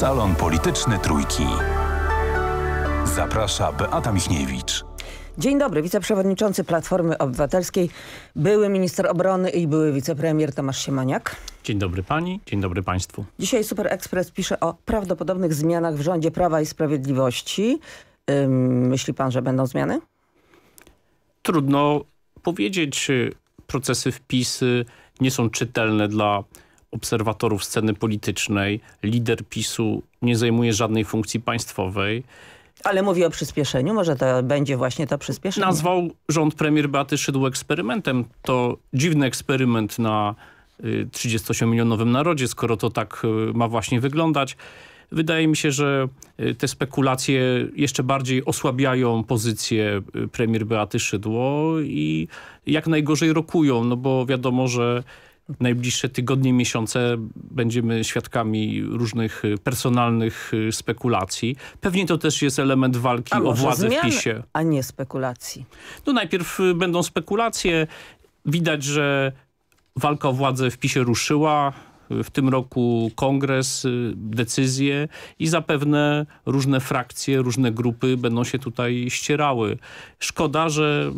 Salon Polityczny Trójki. Zaprasza Beata Michniewicz. Dzień dobry, wiceprzewodniczący Platformy Obywatelskiej, były minister obrony i były wicepremier Tomasz Siemaniak. Dzień dobry pani, dzień dobry państwu. Dzisiaj Super Express pisze o prawdopodobnych zmianach w rządzie Prawa i Sprawiedliwości. myśli pan, że będą zmiany? Trudno powiedzieć. Y, procesy wpisy nie są czytelne dla obserwatorów sceny politycznej. Lider PiSu nie zajmuje żadnej funkcji państwowej. Ale mówi o przyspieszeniu, może to będzie właśnie to przyspieszenie. Nazwał rząd premier Beaty Szydło eksperymentem. To dziwny eksperyment na 38-milionowym y, narodzie, skoro to tak y, ma właśnie wyglądać. Wydaje mi się, że y, te spekulacje jeszcze bardziej osłabiają pozycję premier Beaty Szydło i jak najgorzej rokują, no bo wiadomo, że najbliższe tygodnie, miesiące będziemy świadkami różnych y, personalnych y, spekulacji. Pewnie to też jest element walki o władzę zmian, w PiSie. A nie spekulacji. No najpierw y, będą spekulacje. Widać, że walka o władzę w PiSie ruszyła w tym roku kongres, y, decyzje i zapewne różne frakcje, różne grupy będą się tutaj ścierały. Szkoda, że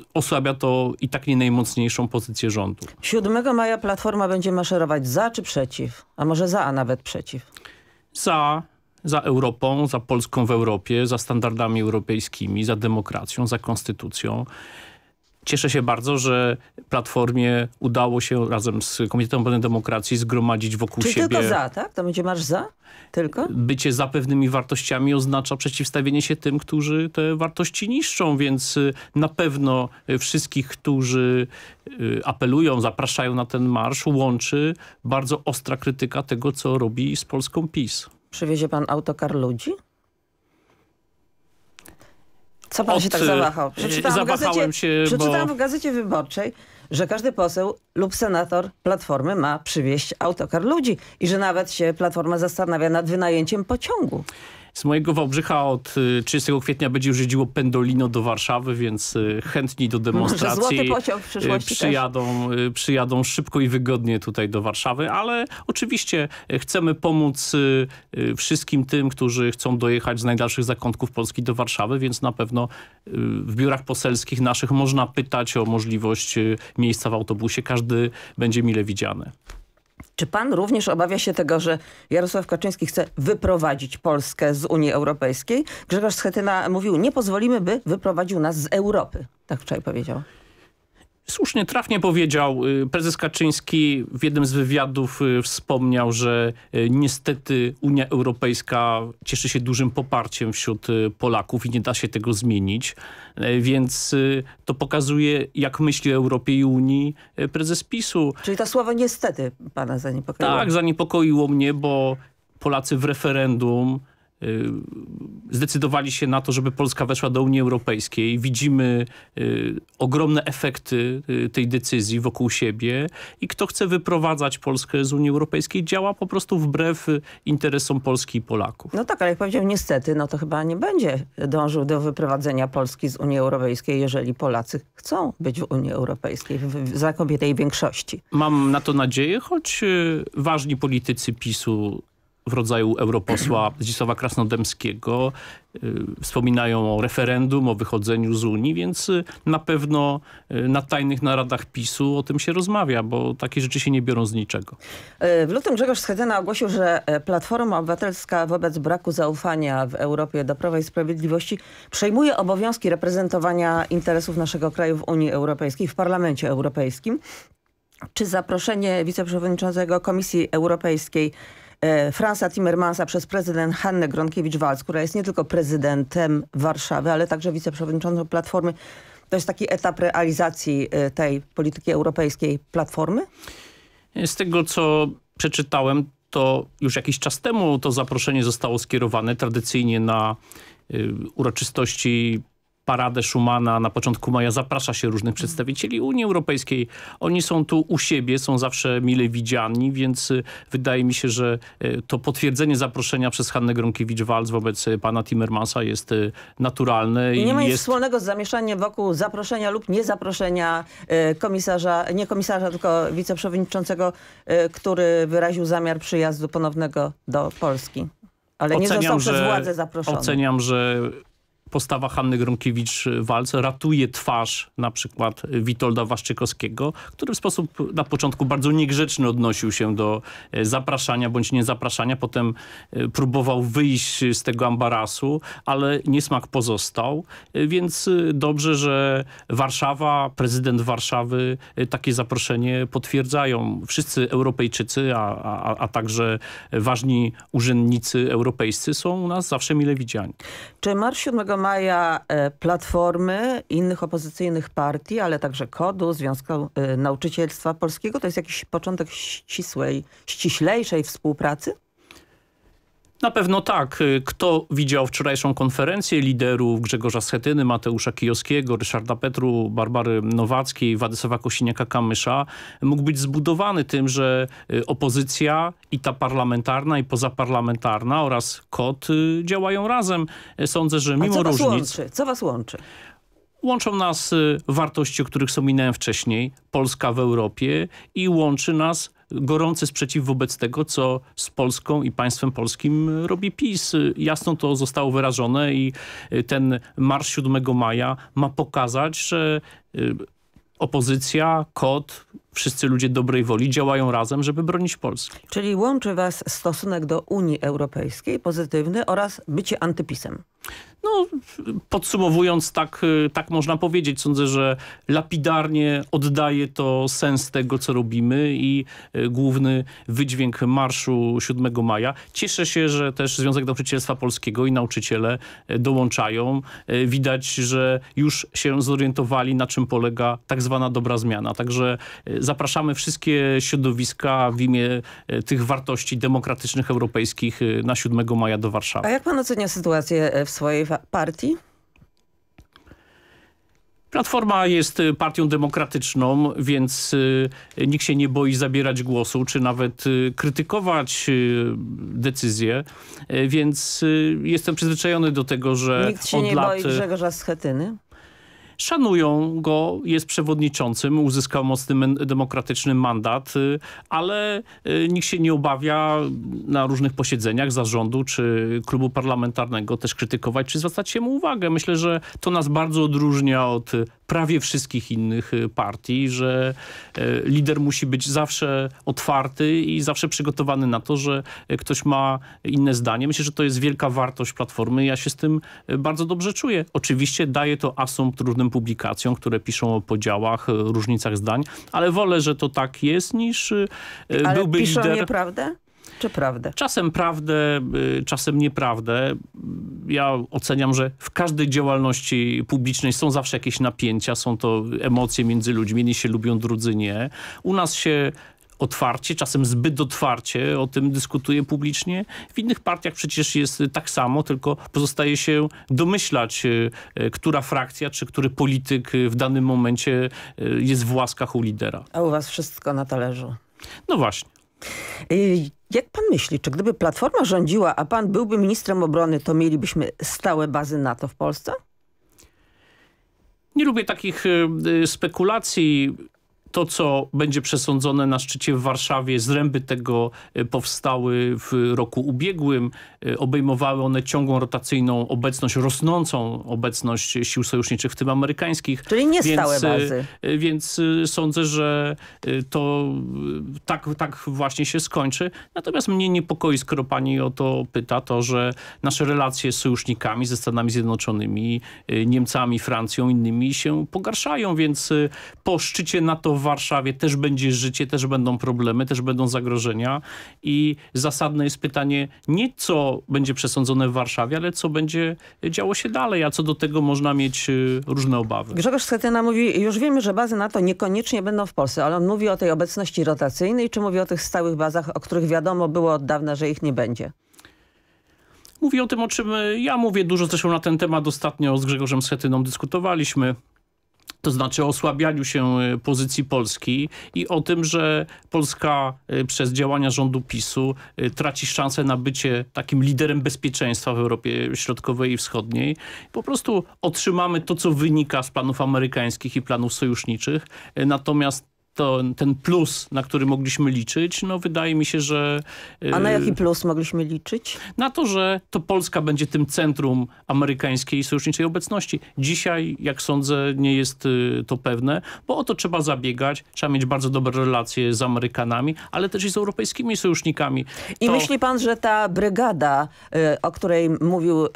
y, osłabia to i tak nie najmocniejszą pozycję rządu. 7 maja Platforma będzie maszerować za czy przeciw? A może za, a nawet przeciw? Za, za Europą, za Polską w Europie, za standardami europejskimi, za demokracją, za konstytucją. Cieszę się bardzo, że Platformie udało się razem z Komitetem Obrony Demokracji zgromadzić wokół Czyli siebie... tylko za, tak? To będzie marsz za? Tylko? Bycie za pewnymi wartościami oznacza przeciwstawienie się tym, którzy te wartości niszczą, więc y, na pewno y, wszystkich, którzy y, apelują, zapraszają na ten marsz, łączy bardzo ostra krytyka tego, co robi z Polską PiS. Przywiezie pan autokar ludzi? Co pan od, się tak zawahał? E, przeczytałam gazecie, się, przeczytałam w Gazecie Wyborczej, że każdy poseł lub senator Platformy ma przywieźć autokar ludzi i że nawet się Platforma zastanawia nad wynajęciem pociągu. Z mojego Wałbrzycha od 30 y, kwietnia będzie już jeździło pendolino do Warszawy, więc y, chętni do demonstracji Złoty w przyjadą, y, przyjadą szybko i wygodnie tutaj do Warszawy, ale oczywiście chcemy pomóc wszystkim tym, którzy chcą dojechać z najdalszych zakątków Polski do Warszawy, więc na pewno w biurach poselskich naszych można pytać o możliwość miejsca w autobusie. Każdy będzie mile widziany. Czy pan również obawia się tego, że Jarosław Kaczyński chce wyprowadzić Polskę z Unii Europejskiej? Grzegorz Schetyna mówił, nie pozwolimy, by wyprowadził nas z Europy. Tak wczoraj powiedział słusznie, trafnie powiedział. Y, prezes Kaczyński w jednym z wywiadów y, wspomniał, że y, niestety Unia Europejska cieszy się dużym poparciem wśród Polaków i nie da się tego zmienić. Więc to pokazuje, jak myśli o Europie i Unii prezes PiSu. Czyli to słowo niestety pana zaniepokoiło. Tak, zaniepokoiło mnie, bo Polacy w referendum zdecydowali się na to, żeby Polska weszła do Unii Europejskiej. Widzimy y, ogromne efekty y, tej decyzji wokół siebie i kto chce wyprowadzać Polskę z Unii Europejskiej działa po prostu wbrew y, interesom Polski i Polaków. No tak, ale jak powiedziałem niestety, no to chyba nie będzie dążył do wyprowadzenia Polski z Unii Europejskiej, jeżeli Polacy chcą być w Unii Europejskiej, w, w zakobietej większości. Mam na to nadzieję, choć y, ważni politycy PiSu w rodzaju europosła Zdzisława Krasnodębskiego. Y, wspominają o referendum, o wychodzeniu z Unii, więc y, na pewno y, na tajnych naradach PiSu o tym się rozmawia, bo takie rzeczy się nie biorą z niczego. W lutym Grzegorz Schetyna ogłosił, że e, Platforma Obywatelska wobec braku zaufania w Europie do Prawa i Sprawiedliwości przejmuje obowiązki reprezentowania interesów naszego kraju w Unii Europejskiej, w Parlamencie Europejskim. Czy zaproszenie wiceprzewodniczącego Komisji Europejskiej E, Fransa Timmermansa przez prezydent Hannę Gronkiewicz-Walc, która jest nie tylko prezydentem Warszawy, ale także wiceprzewodniczącą Platformy. To jest taki etap realizacji e, tej polityki europejskiej Platformy? E, z tego, co przeczytałem, to już jakiś czas temu to zaproszenie zostało skierowane tradycyjnie na uroczystości paradę Schumana na początku maja zaprasza się różnych przedstawicieli Unii Europejskiej. Oni są tu u siebie, są zawsze mile widziani, więc y, wydaje mi się, że y, to potwierdzenie zaproszenia przez Hannę Gronkiewicz-Walc wobec y, pana Timmermansa jest naturalne. I nie ma nic wspólnego z zamieszaniem wokół zaproszenia lub niezaproszenia komisarza, nie komisarza, tylko wiceprzewodniczącego, który wyraził zamiar przyjazdu ponownego do Polski. Ale oceniam, nie został że, przez władzę zaproszony. Oceniam, że postawa Hanny Gronkiewicz-Walc ratuje twarz na przykład Witolda Waszczykowskiego, który w sposób na początku bardzo niegrzeczny odnosił się do e, zapraszania bądź niezapraszania. Potem e, próbował wyjść z tego ambarasu, ale niesmak pozostał. E, więc dobrze, że Warszawa, prezydent Warszawy takie zaproszenie potwierdzają. Wszyscy Europejczycy, a, a, a także ważni urzędnicy europejscy są u nas zawsze mile widziani. Czy Marsz maja e, Platformy, innych opozycyjnych partii, ale także KODU, Związku e, Nauczycielstwa Polskiego. To jest jakiś początek ścisłej, ściślejszej współpracy? Na pewno tak. Y, kto widział wczorajszą konferencję liderów Grzegorza Schetyny, Mateusza Kijowskiego, Ryszarda Petru, Barbary Nowackiej, Władysława Kosiniaka-Kamysza, mógł być zbudowany tym, że y, opozycja i ta parlamentarna i pozaparlamentarna oraz KOT y, działają razem. Sądzę, że mimo A co różnic... Łączy? Co was łączy? Łączą nas y, wartości, o których wspominałem wcześniej, Polska w Europie i łączy nas gorący sprzeciw wobec tego, co z Polską i państwem polskim robi PiS. Y, jasno to zostało wyrażone i y, ten marsz 7 maja ma pokazać, że opozycja, KOT, wszyscy ludzie dobrej woli działają razem, żeby bronić Polski. Czyli łączy was stosunek do Unii Europejskiej pozytywny oraz bycie antypisem. No, podsumowując, tak, y, tak można powiedzieć. Sądzę, że lapidarnie oddaje to sens tego, co robimy i y, główny wydźwięk marszu 7 maja. Cieszę się, że też Związek Nauczycielstwa Polskiego i nauczyciele y, dołączają. Widać, że już się zorientowali, na czym polega tak zwana dobra zmiana. Także zapraszamy wszystkie środowiska w imię tych wartości demokratycznych, europejskich na 7 maja do Warszawy. A jak pan ocenia sytuację w swojej partii? Platforma jest y, partią demokratyczną, więc y, nikt się nie boi zabierać głosu, czy nawet y, krytykować decyzje, więc jestem przyzwyczajony do tego, że Nikt się nie lat... boi Grzegorza Schetyny? szanują go, jest przewodniczącym, uzyskał mocny demokratyczny mandat, y, ale y, nikt się nie obawia na różnych posiedzeniach zarządu czy klubu parlamentarnego też krytykować czy zwracać się mu uwagę. Myślę, że to nas bardzo odróżnia od prawie wszystkich innych y, partii, że lider musi być zawsze otwarty i zawsze przygotowany na to, że ktoś ma inne zdanie. Myślę, że to jest wielka wartość Platformy. Ja się z tym bardzo dobrze czuję. Oczywiście daje to asumpt różnym tym publikacjom, które piszą o podziałach, e, różnicach zdań, ale wolę, że to tak jest niż e, ale byłby piszą lider... nieprawdę? Czy prawdę? Czasem prawdę, e, czasem nieprawdę. Ja oceniam, że w każdej działalności publicznej są zawsze jakieś napięcia, są to emocje między ludźmi, jedni się lubią, drudzy nie. U nas się otwarcie, czasem zbyt otwarcie o tym dyskutuje publicznie. W innych partiach przecież jest tak samo, tylko pozostaje się domyślać, e, która frakcja czy który polityk w danym momencie e, jest w łaskach u lidera. A u was wszystko na talerzu. No właśnie. E, jak pan myśli, czy gdyby Platforma rządziła, a pan byłby ministrem obrony, to mielibyśmy stałe bazy NATO w Polsce? Nie lubię takich spekulacji to, co będzie przesądzone na szczycie w Warszawie, zręby tego e, powstały w roku ubiegłym. E, obejmowały one ciągłą rotacyjną obecność, rosnącą obecność sił sojuszniczych, w tym amerykańskich. Czyli nie więc, stałe e, bazy. Więc sądzę, że to tak, tak właśnie się skończy. Natomiast mnie niepokoi, skoro pani o to pyta, to, że nasze relacje z sojusznikami, ze Stanami Zjednoczonymi, Niemcami, Francją, innymi się pogarszają, więc po szczycie NATO w Warszawie też będzie życie, też będą problemy, też będą zagrożenia i zasadne jest pytanie nie co będzie przesądzone w Warszawie, ale co będzie działo się dalej, a co do tego można mieć y, różne obawy. Grzegorz Schetyna mówi, już wiemy, że bazy NATO niekoniecznie będą w Polsce, ale on mówi o tej obecności rotacyjnej, czy mówi o tych stałych bazach, o których wiadomo było od dawna, że ich nie będzie? Mówi o tym, o czym y, ja mówię dużo, zresztą na ten temat ostatnio z Grzegorzem Schetyną dyskutowaliśmy to znaczy o osłabianiu się e, pozycji Polski i o tym, że Polska e, przez działania rządu PiSu e, traci szansę na bycie takim liderem bezpieczeństwa w Europie Środkowej i Wschodniej. Po prostu otrzymamy to, co wynika z planów amerykańskich i planów sojuszniczych, natomiast to, ten plus, na który mogliśmy liczyć, no wydaje mi się, że... A na y, jaki plus mogliśmy liczyć? Na to, że to Polska będzie tym centrum amerykańskiej sojuszniczej obecności. Dzisiaj, jak sądzę, nie jest y, to pewne, bo o to trzeba zabiegać, trzeba mieć bardzo dobre relacje z Amerykanami, ale też i z europejskimi sojusznikami. I to... myśli pan, że ta brygada, y, o której mówił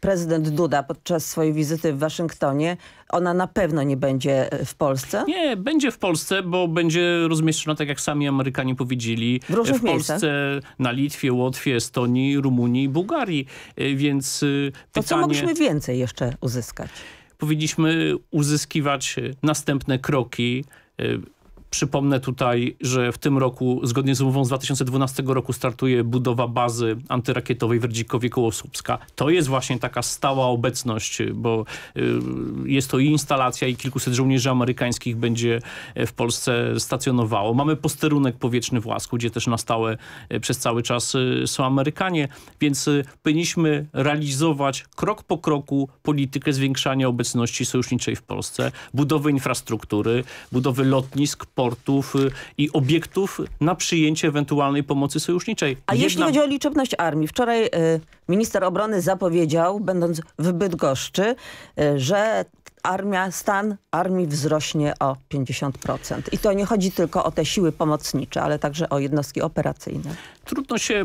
prezydent Duda podczas swojej wizyty w Waszyngtonie, ona na pewno nie będzie e, w Polsce? Nie, będzie w Polsce, bo będzie rozmieszczona, tak jak sami Amerykanie powiedzieli, w, w Polsce, miejscach. na Litwie, Łotwie, Estonii, Rumunii, Bułgarii, e, więc pytanie... To co mogliśmy więcej jeszcze uzyskać? Powinniśmy uzyskiwać e, następne kroki, Przypomnę tutaj, że w tym roku, zgodnie z umową z 2012 roku, startuje budowa bazy antyrakietowej w Rdzikowie Kołosłupska. To jest właśnie taka stała obecność, bo y, jest to i instalacja i kilkuset żołnierzy amerykańskich będzie e, w Polsce stacjonowało. Mamy posterunek powietrzny w Łasku, gdzie też na stałe e, przez cały czas y, są Amerykanie, więc y, powinniśmy realizować krok po kroku politykę zwiększania obecności sojuszniczej w Polsce, budowy infrastruktury, budowy lotnisk, portów y, i obiektów na przyjęcie ewentualnej pomocy sojuszniczej. A Jedna... jeśli chodzi o liczebność armii, wczoraj y, minister obrony zapowiedział, będąc w Bydgoszczy, y, że armia, stan armii wzrośnie o 50%. I to nie chodzi tylko o te siły pomocnicze, ale także o jednostki operacyjne. Trudno się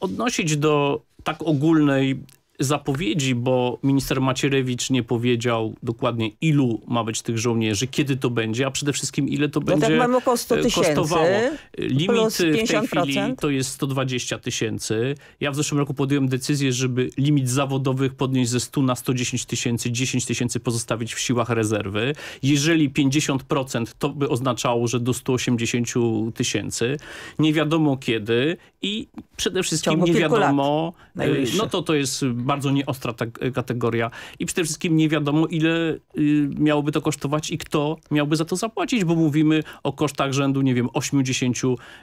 odnosić do tak ogólnej zapowiedzi, bo minister Macierewicz nie powiedział dokładnie ilu ma być tych żołnierzy, kiedy to będzie, a przede wszystkim ile to no będzie tak mamy około 100 e, tysięcy, kosztowało. Limit w tej chwili to jest 120 tysięcy. Ja w zeszłym roku podjąłem decyzję, żeby limit zawodowych podnieść ze 100 na 110 tysięcy, 10 tysięcy pozostawić w siłach rezerwy. Jeżeli 50% to by oznaczało, że do 180 tysięcy. Nie wiadomo kiedy i przede wszystkim nie wiadomo, e, no to to jest bardzo nieostra kategoria i przede wszystkim nie wiadomo, ile y, miałoby to kosztować i kto miałby za to zapłacić, bo mówimy o kosztach rzędu, nie wiem, 80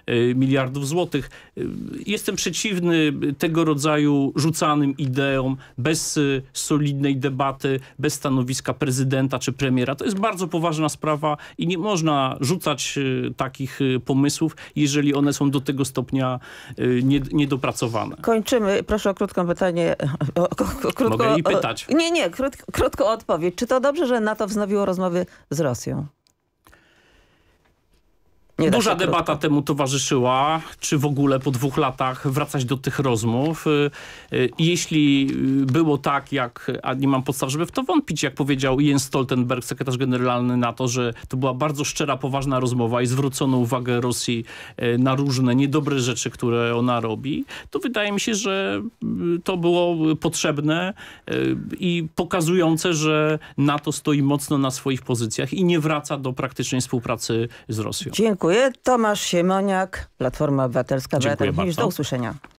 y, miliardów złotych. Y, jestem przeciwny tego rodzaju rzucanym ideom bez solidnej debaty, bez stanowiska prezydenta czy premiera. To jest bardzo poważna sprawa i nie można rzucać takich pomysłów, jeżeli one są do tego stopnia niedopracowane. Kończymy. Proszę o krótką pytanie, krótko, Mogę i pytać. nie, nie, krótko odpowiedź. Czy to dobrze, że NATO wznowiło rozmowy z Rosją? Nie Duża debata temu towarzyszyła, czy w ogóle po dwóch latach wracać do tych rozmów. Y, y, jeśli y, było tak, jak, a nie mam podstaw, żeby w to wątpić, jak powiedział Jens Stoltenberg, sekretarz generalny NATO, że to była bardzo szczera, poważna rozmowa i zwrócono uwagę Rosji na różne niedobre rzeczy, które ona robi, to wydaje mi się, że to było potrzebne i pokazujące, że NATO stoi mocno na swoich pozycjach i nie wraca do praktycznej współpracy z Rosją. Dziękuję. Dziękuję. Tomasz Siemoniak, Platforma Obywatelska. Dziękuję Beata, do usłyszenia.